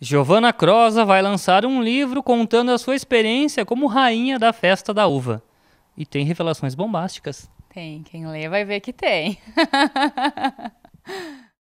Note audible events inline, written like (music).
Giovanna Crosa vai lançar um livro contando a sua experiência como rainha da festa da uva. E tem revelações bombásticas. Tem, quem lê vai ver que tem. (laughs)